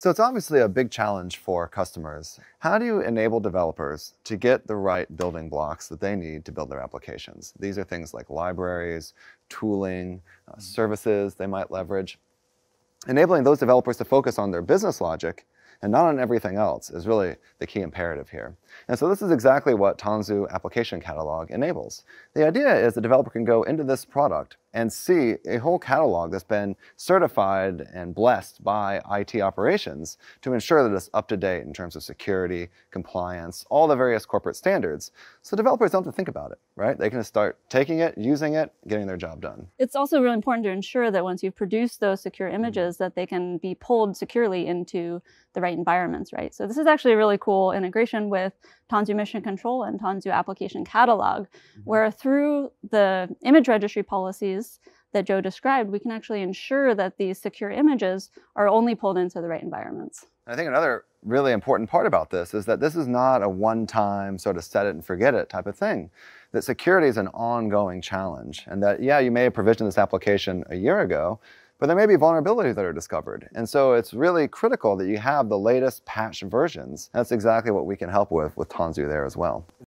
So it's obviously a big challenge for customers. How do you enable developers to get the right building blocks that they need to build their applications? These are things like libraries, tooling, uh, mm. services they might leverage. Enabling those developers to focus on their business logic and not on everything else is really the key imperative here. And so this is exactly what Tanzu Application Catalog enables. The idea is the developer can go into this product and see a whole catalog that's been certified and blessed by IT operations to ensure that it's up to date in terms of security, compliance, all the various corporate standards. So developers don't have to think about it, right? They can just start taking it, using it, getting their job done. It's also really important to ensure that once you've produced those secure images that they can be pulled securely into the right environments, right? So this is actually a really cool integration with Tanzu Mission Control and Tanzu Application Catalog, mm-hmm. where through the image registry policies that Joe described, we can actually ensure that these secure images are only pulled into the right environments. I think another really important part about this is that this is not a one-time sort of set it and forget it type of thing. That security is an ongoing challenge and that, yeah, you may have provisioned this application a year ago, but there may be vulnerabilities that are discovered. And so it's really critical that you have the latest patch versions. That's exactly what we can help with with Tanzu there as well.